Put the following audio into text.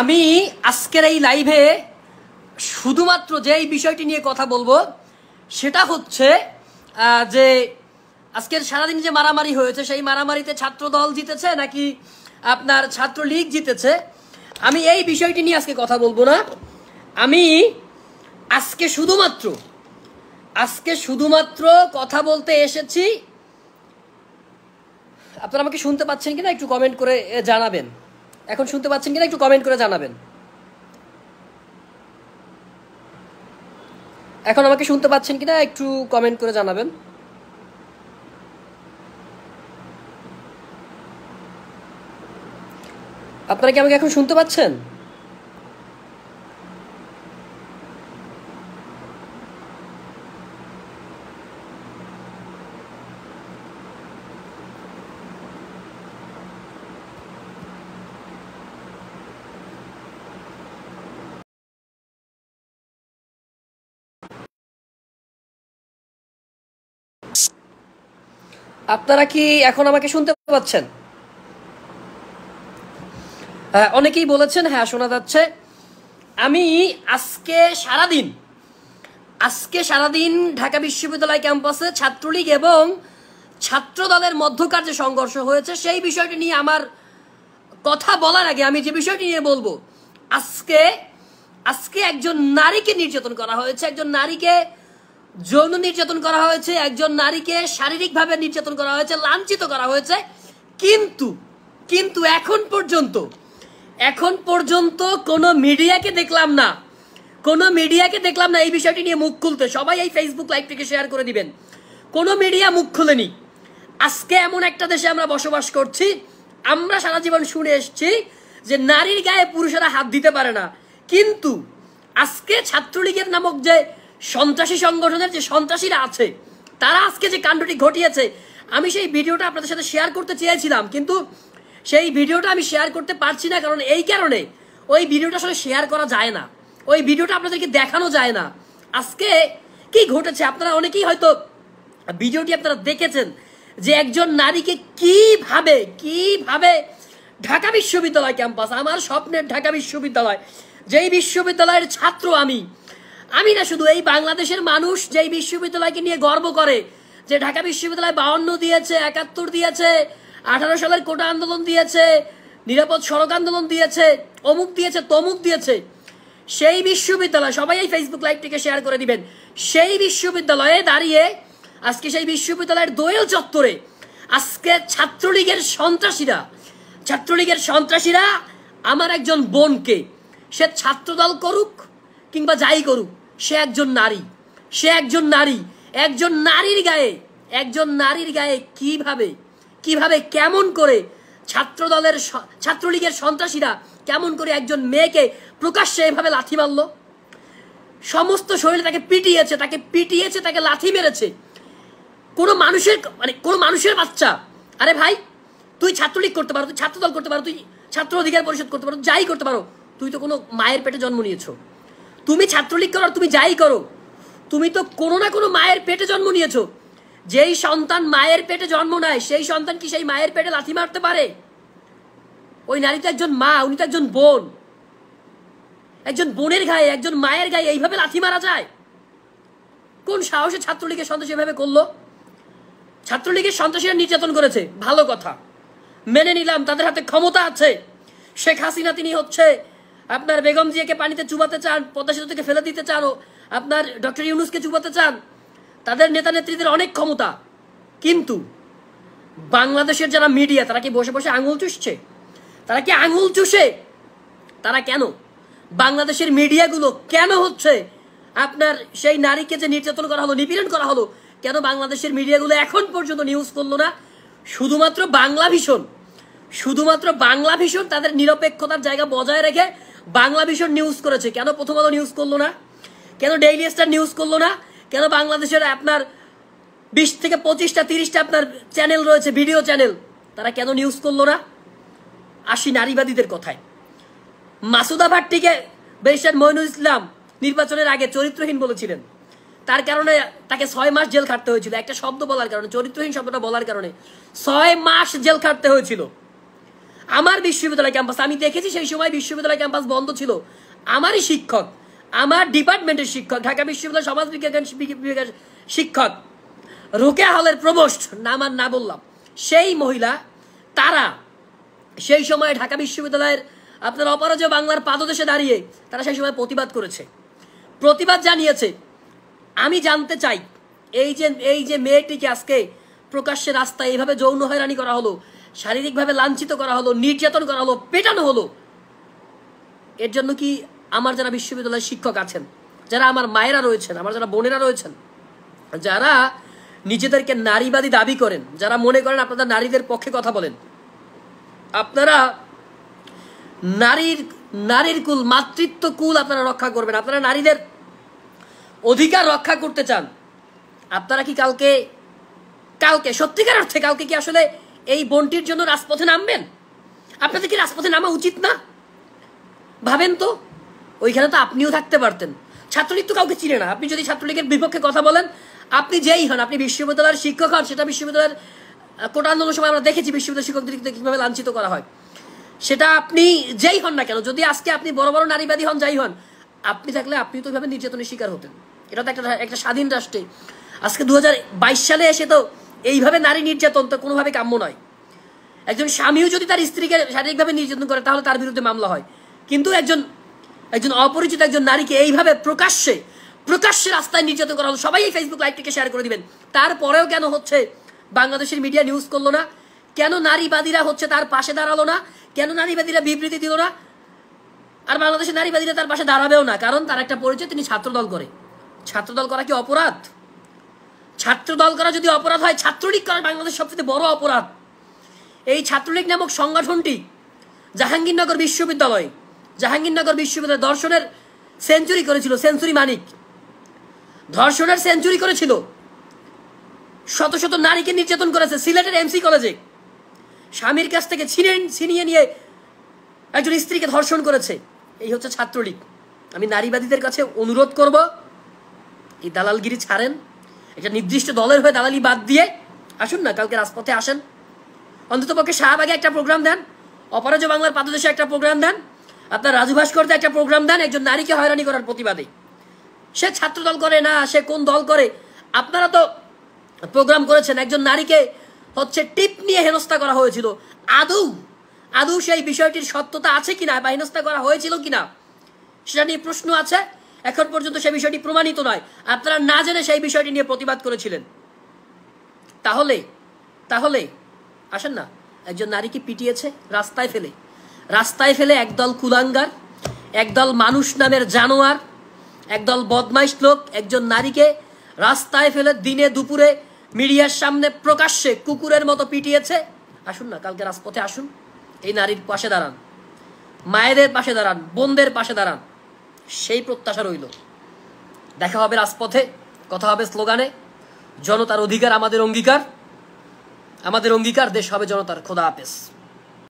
আমি আজকের এই লাইভে শুধুমাত্র যে এই বিষয়টি নিয়ে কথা বলবো সেটা হচ্ছে যে আজকের সারাদিন যে মারামারি হয়েছে সেই মারামারিতে ছাত্র দল জিতেছে নাকি আপনার ছাত্রলীগ জিতেছে আমি এই বিষয়টি নিয়ে আজকে কথা বলবো না আমি আজকে শুধুমাত্র আজকে শুধুমাত্র কথা বলতে এসেছি আপনারা আমাকে শুনতে পাচ্ছেন কিনা একটু কমেন্ট করে জানাবেন এখন শুনতে পাচ্ছেন কিনা একটু কমেন্ট করে জানাবেন এখন আমাকে শুনতে পাচ্ছেন কিনা একটু কমেন্ট করে জানাবেন আপনারা কি আমাকে এখন শুনতে পাচ্ছেন আপনারা কি এখন আমাকে শুনতে পাচ্ছেন হ্যাঁ, অনেকেই বলেছেন হ্যাঁ শোনা যাচ্ছে আমি আজকে সারাদিন আজকে সারাদিন ঢাকা বিশ্ববিদ্যালয় ক্যাম্পাসে ছাত্রলীগ এবং ছাত্র দলের মধ্যকার যে সংঘর্ষ হয়েছে সেই বিষয়টি নিয়ে আমার কথা বলার আগে আমি যে বিষয়টি নিয়ে বলবো আজকে আজকে একজন নারীকে নির্যাতন করা হয়েছে একজন নারীকে যৌন নির্যাতন করা হয়েছে একজন নারীকে শারীরিকভাবে নির্যাতন করা হয়েছে লাঞ্ছিত করা হয়েছে কিন্তু কিন্তু এখন পর্যন্ত এখন পর্যন্ত কোনো মিডিয়াকে দেখলাম না কোনো মিডিয়াকে দেখলাম না এই বিষয়টি নিয়ে মুখ খুলতে সবাই এই ফেসবুক লাইভটিকে শেয়ার করে দিবেন কোনো মিডিয়া মুখ খুলেনি আজকে এমন একটা দেশে আমরা বসবাস করছি আমরা সারা জীবন শুনে এসছি যে নারীর গায়ে পুরুষেরা হাত দিতে পারে না কিন্তু আজকে ছাত্রলীগের নামক যে সন্ত্রাসী সংগঠনের যে সন্ত্রাসীরা আছে তারা আজকে যে কাণ্ডটি ঘটিয়েছে আমি সেই ভিডিওটা আপনাদের সাথে শেয়ার করতে চেয়েছিলাম কিন্তু সেই ভিডিওটা আমি শেয়ার করতে পারছি না কারণ এই কারণে ওই ভিডিওটা আসলে শেয়ার করা যায় না ওই ভিডিওটা আপনাদেরকে দেখানো যায় না আজকে কি ঘটেছে আপনারা অনেকেই হয়তো ভিডিওটি আপনারা দেখেছেন যে একজন নারীকে কিভাবে কিভাবে ঢাকা বিশ্ববিদ্যালয় ক্যাম্পাস আমার স্বপ্নের ঢাকা বিশ্ববিদ্যালয় যেই বিশ্ববিদ্যালয়ের ছাত্র আমি আমি না শুধু এই বাংলাদেশের মানুষ যেই বিশ্ববিদ্যালয়কে নিয়ে গর্ব করে যে ঢাকা বিশ্ববিদ্যালয় বাউন্ন দিয়েছে একাত্তর দিয়েছে আঠারো সালের কোটা আন্দোলন দিয়েছে নিরাপদ সড়ক আন্দোলন দিয়েছে অমুক দিয়েছে তমুক দিয়েছে সেই বিশ্ববিদ্যালয় সবাই এই ফেসবুক লাইভটিকে শেয়ার করে দিবেন সেই বিশ্ববিদ্যালয়ে দাঁড়িয়ে আজকে সেই বিশ্ববিদ্যালয়ের দোয়েল চত্বরে আজকে ছাত্রলীগের সন্ত্রাসীরা ছাত্রলীগের সন্ত্রাসীরা আমার একজন বোনকে সে ছাত্রদল করুক কিংবা যাই করুক সে একজন নারী সে একজন নারী একজন নারীর গায়ে একজন নারীর গায়ে কিভাবে কিভাবে কেমন করে ছাত্র দলের ছাত্রলীগের সন্ত্রাসীরা কেমন করে একজন মেয়েকে প্রকাশ্যে এভাবে লাথি মারল সমস্ত শরীরে তাকে পিটিয়েছে তাকে পিটিয়েছে তাকে লাথি মেরেছে কোন মানুষের মানে কোন মানুষের বাচ্চা আরে ভাই তুই ছাত্রলীগ করতে পারো তুই ছাত্রদল করতে পারো তুই ছাত্র অধিকার পরিষদ করতে পারো যাই করতে পারো তুই তো কোনো মায়ের পেটে জন্ম নিয়েছো তুমি ছাত্রলীগ করো তুমি যাই করো তুমি তো কোনো না কোনো মায়ের পেটে জন্ম নিয়েছো যেই সন্তান মায়ের পেটে জন্ম নেয় সেই সন্তান কি সেই মায়ের পেটে লাথি মারতে পারে ওই নারী তো একজন মা উনি তো একজন বোন একজন বোনের গায়ে একজন মায়ের গায়ে এইভাবে লাথি মারা যায় কোন সাহসে ছাত্রলীগের সন্ত্রাস এভাবে করলো ছাত্রলীগের সন্ত্রাসীরা নির্যাতন করেছে ভালো কথা মেনে নিলাম তাদের হাতে ক্ষমতা আছে শেখ হাসিনা তিনি হচ্ছে আপনার বেগম জিয়াকে পানিতে চুবাতে চান পদ্মা সেতু থেকে ফেলে দিতে চানও আপনার ডক্টর ইউনুসকে চুবাতে চান তাদের নেতা নেত্রীদের অনেক ক্ষমতা কিন্তু বাংলাদেশের যারা মিডিয়া তারা কি বসে বসে আঙুল চুষছে তারা কি আঙুল চুষে তারা কেন বাংলাদেশের মিডিয়াগুলো কেন হচ্ছে আপনার সেই নারীকে যে নির্যাতন করা হলো নিপীড়ন করা হলো কেন বাংলাদেশের মিডিয়াগুলো এখন পর্যন্ত নিউজ করলো না শুধুমাত্র বাংলা ভীষণ শুধুমাত্র বাংলা ভীষণ তাদের নিরপেক্ষতার জায়গা বজায় রেখে বাংলা ভীষণ নিউজ করেছে কেন প্রথম আলো নিউজ করলো না কেন ডেইলি স্টার নিউজ করলো না কেন বাংলাদেশের আপনার বিশ থেকে পঁচিশটা তিরিশটা আপনার চ্যানেল রয়েছে ভিডিও চ্যানেল তারা কেন নিউজ করলো না আসি নারীবাদীদের কথায় মাসুদা ভাট্টিকে বেশ মইনুল ইসলাম নির্বাচনের আগে চরিত্রহীন বলেছিলেন তার কারণে তাকে ছয় মাস জেল খাটতে হয়েছিল একটা শব্দ বলার কারণে চরিত্রহীন শব্দটা বলার কারণে ছয় মাস জেল খাটতে হয়েছিল আমার বিশ্ববিদ্যালয় ক্যাম্পাস আমি দেখেছি সেই সময় বিশ্ববিদ্যালয় ক্যাম্পাস বন্ধ ছিল আমারই শিক্ষক আমার ডিপার্টমেন্টের শিক্ষক ঢাকা বিশ্ববিদ্যালয় সমাজ বিজ্ঞান শিক্ষক রোকেয়া হলের প্রবোস্ট নাম আর না বললাম সেই মহিলা তারা সেই সময় ঢাকা বিশ্ববিদ্যালয়ের আপনার অপরাজয় বাংলার পাদদেশে দাঁড়িয়ে তারা সেই সময় প্রতিবাদ করেছে প্রতিবাদ জানিয়েছে আমি জানতে চাই এই যে এই যে মেয়েটিকে আজকে প্রকাশ্যে রাস্তায় এইভাবে যৌন হয়রানি করা হলো শারীরিকভাবে লাঞ্ছিত করা হলো নির্যাতন করা হলো পেটানো হলো এর জন্য কি আমার যারা বিশ্ববিদ্যালয়ের শিক্ষক আছেন যারা আমার মায়েরা রয়েছেন আমার যারা বোনেরা রয়েছেন যারা নিজেদেরকে নারীবাদী দাবি করেন যারা মনে করেন আপনারা নারীদের পক্ষে কথা বলেন আপনারা নারীর নারীর কুল মাতৃত্ব কুল আপনারা রক্ষা করবেন আপনারা নারীদের অধিকার রক্ষা করতে চান আপনারা কি কালকে কাউকে সত্যিকার অর্থে কাউকে কি আসলে এই বোনটির জন্য রাজপথে নামবেন আপনাদের কি রাজপথে নামা উচিত না ভাবেন তো ওইখানে তো আপনিও থাকতে পারতেন ছাত্রলীগ তো কাউকে চিনে না আপনি যদি ছাত্রলীগের বিপক্ষে কথা বলেন আপনি যেই হন আপনি বিশ্ববিদ্যালয়ের শিক্ষক হন সেটা বিশ্ববিদ্যালয়ের কোটা আন্দোলনের সময় আমরা দেখেছি বিশ্ববিদ্যালয় শিক্ষকদেরকে কীভাবে লাঞ্ছিত করা হয় সেটা আপনি যেই হন না কেন যদি আজকে আপনি বড় বড় নারীবাদী হন যাই হন আপনি থাকলে আপনি তো ওইভাবে নির্যাতনের শিকার হতেন এটা তো একটা একটা স্বাধীন রাষ্ট্রে আজকে দু সালে এসে তো এইভাবে নারী নির্যাতন তো কোনোভাবে কাম্য নয় একজন স্বামীও যদি তার স্ত্রীকে শারীরিকভাবে নির্যাতন করে তাহলে তার বিরুদ্ধে মামলা হয় কিন্তু একজন একজন অপরিচিত একজন নারীকে এইভাবে প্রকাশ্যে প্রকাশ্যে রাস্তায় নির্যাতন করা হলো সবাই এই ফেসবুক লাইভটিকে শেয়ার করে দিবেন তারপরেও কেন হচ্ছে বাংলাদেশের মিডিয়া নিউজ করলো না কেন নারীবাদীরা হচ্ছে তার পাশে দাঁড়ালো না কেন নারীবাদীরা বিবৃতি দিল না আর বাংলাদেশের নারীবাদীরা তার পাশে দাঁড়াবেও না কারণ তার একটা পরিচয় তিনি ছাত্রদল করে ছাত্রদল করা কি অপরাধ ছাত্র দল করা যদি অপরাধ হয় ছাত্রলীগ করা বাংলাদেশ সবচেয়ে বড় অপরাধ এই ছাত্রলীগ নামক সংগঠনটি জাহাঙ্গীরনগর বিশ্ববিদ্যালয় জাহাঙ্গীরনগর বিশ্ববিদ্যালয় দর্শনের সেঞ্চুরি করেছিল সেঞ্চুরি মানিক ধর্ষণের সেঞ্চুরি করেছিল শত শত নারীকে নির্যাতন করেছে সিলেটের এমসি কলেজে স্বামীর কাছ থেকে ছিনে ছিনিয়ে নিয়ে একজন স্ত্রীকে ধর্ষণ করেছে এই হচ্ছে ছাত্রলীগ আমি নারীবাদীদের কাছে অনুরোধ করব এই দালালগিরি ছাড়েন একটা নির্দিষ্ট দলের হয়ে দালালি বাদ দিয়ে আসুন না কালকে রাজপথে আসেন অন্ততপক্ষে শাহবাগে একটা প্রোগ্রাম দেন অপরাজ বাংলার পাদদেশে একটা প্রোগ্রাম দেন আপনার রাজু ভাস্করতে একটা প্রোগ্রাম দেন একজন নারীকে হয়রানি করার প্রতিবাদে সে ছাত্র দল করে না সে কোন দল করে আপনারা তো প্রোগ্রাম করেছেন একজন নারীকে হচ্ছে টিপ নিয়ে হেনস্থা করা হয়েছিল আদৌ আদৌ সেই বিষয়টির সত্যতা আছে কিনা বা হেনস্থা করা হয়েছিল কিনা সেটা নিয়ে প্রশ্ন আছে এখন পর্যন্ত সেই বিষয়টি প্রমাণিত নয় আপনারা না জেনে সেই বিষয়টি নিয়ে প্রতিবাদ করেছিলেন তাহলে তাহলে আসেন না একজন নারীকে পিটিয়েছে রাস্তায় ফেলে রাস্তায় ফেলে একদল কুলাঙ্গার একদল মানুষ নামের জানোয়ার একদল বদমাইশ লোক একজন নারীকে রাস্তায় ফেলে দিনে দুপুরে মিডিয়ার সামনে প্রকাশ্যে কুকুরের মতো পিটিয়েছে আসুন না কালকে রাজপথে আসুন এই নারীর পাশে দাঁড়ান মায়েদের পাশে দাঁড়ান বোনদের পাশে দাঁড়ান সেই প্রত্যাশা রইল দেখা হবে রাজপথে কথা হবে স্লোগানে জনতার অধিকার আমাদের অঙ্গীকার আমাদের অঙ্গীকার দেশ হবে জনতার খোদা হাফেজ